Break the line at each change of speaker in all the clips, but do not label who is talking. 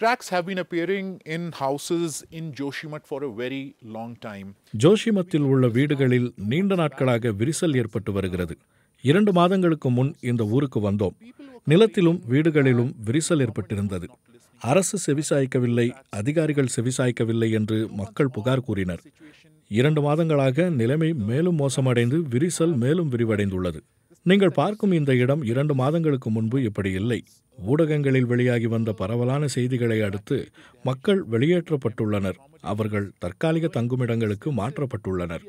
Cracks have been appearing in houses in Joshimath for a very long time. ஜோஷிமத்தில் உள்ள வீடுகளில் நீண்ட நாட்களாக விரிசல் ஏற்பட்டு வருகிறது இரண்டு மாதங்களுக்கு முன் இந்த ஊருக்கு வந்தோம் நிலத்திலும் வீடுகளிலும் விரிசல் ஏற்பட்டிருந்தது அரசு செவிசாய்க்கவில்லை அதிகாரிகள் செவிசாய்க்கவில்லை என்று மக்கள் புகார் கூறினர் இரண்டு மாதங்களாக நிலைமை மேலும் மோசமடைந்து விரிசல் மேலும் விரிவடைந்துள்ளது நீங்கள் பார்க்கும் இந்த இடம் இரண்டு மாதங்களுக்கு முன்பு இப்படி இல்லை ஊடகங்களில் வெளியாகி வந்த பரவலான செய்திகளை அடுத்து மக்கள் வெளியேற்றப்பட்டுள்ளனர் அவர்கள் தற்காலிக தங்குமிடங்களுக்கு மாற்றப்பட்டுள்ளனர்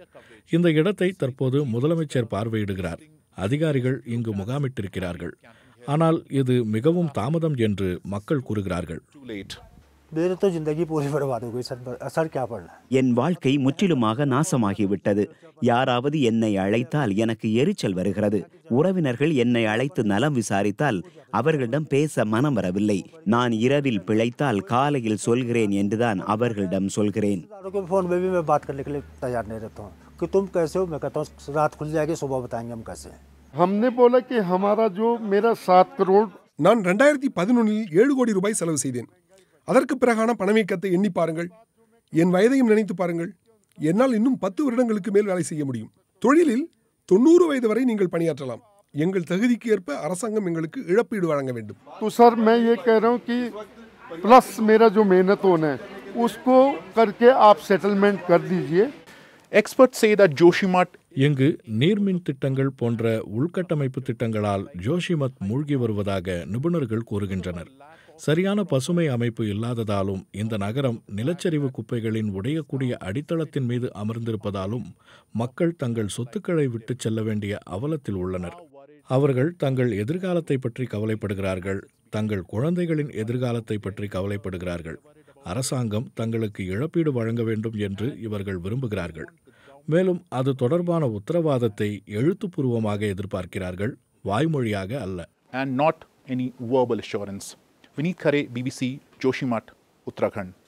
இந்த இடத்தை தற்போது முதலமைச்சர் பார்வையிடுகிறார் அதிகாரிகள் இங்கு முகாமிட்டிருக்கிறார்கள் ஆனால் இது மிகவும் தாமதம் என்று மக்கள் கூறுகிறார்கள்
வேறு தோ ஜிந்தகி பூரி பர்பாத் ஹோ சர் சர் கே படனா
என் வாழ்க்கை முற்றிலுமாக நாசமாகி விட்டது யாராவது என்னை அழைத்தால் எனக்கு எரிச்சல் வருகிறது உறவினர்கள் என்னை அழைத்து நலம் விசாரித்தால் அவர்களிடம் பேச மனம் வரவில்லை நான் இரவில் பிழைத்தால் காலையில் சொல்கிறேன் என்றுதான் அவர்களிடம் சொல்கிறேன்
कि तुम कैसे हो मैं कहता हूँ रात खुल जाएगी सुबह बताएंगे हम कैसे हैं हमने बोला कि हमारा जो मेरा सात करोड़ நான் ரெண்டாயிரத்தி பதினொன்றில் ஏழு கோடி ரூபாய் செலவு செய்தேன்
அதற்கு பிறகான பணவீக்கத்தை எண்ணி பாருங்கள் என் வயதையும் நினைத்து பாருங்கள் என்னால் இன்னும் பத்து வருடங்களுக்கு மேல் வேலை செய்ய முடியும் தொழிலில் தொண்ணூறு வயது வரை நீங்கள் பணியாற்றலாம் எங்கள் தகுதிக்கு ஏற்ப அரசாங்கம் எங்களுக்கு இழப்பீடு வழங்க வேண்டும்
எங்கு நீர்மின் திட்டங்கள் போன்ற உள்கட்டமைப்பு திட்டங்களால் ஜோஷிமத் மூழ்கி வருவதாக நிபுணர்கள் கூறுகின்றனர் சரியான பசுமை அமைப்பு இல்லாததாலும் இந்த நகரம் நிலச்சரிவு குப்பைகளின் உடையக்கூடிய அடித்தளத்தின் மீது அமர்ந்திருப்பதாலும் மக்கள் தங்கள் சொத்துக்களை விட்டுச் செல்ல வேண்டிய அவலத்தில் உள்ளனர் அவர்கள் தங்கள் எதிர்காலத்தை பற்றி கவலைப்படுகிறார்கள் தங்கள் குழந்தைகளின் எதிர்காலத்தை பற்றி கவலைப்படுகிறார்கள் அரசாங்கம் தங்களுக்கு இழப்பீடு வழங்க வேண்டும் என்று இவர்கள் விரும்புகிறார்கள் மேலும் அது தொடர்பான உத்தரவாதத்தை எழுத்துப்பூர்வமாக எதிர்பார்க்கிறார்கள் வாய்மொழியாக அல்ல and not any verbal assurance Vineet Khare BBC Joshimath Uttarakhand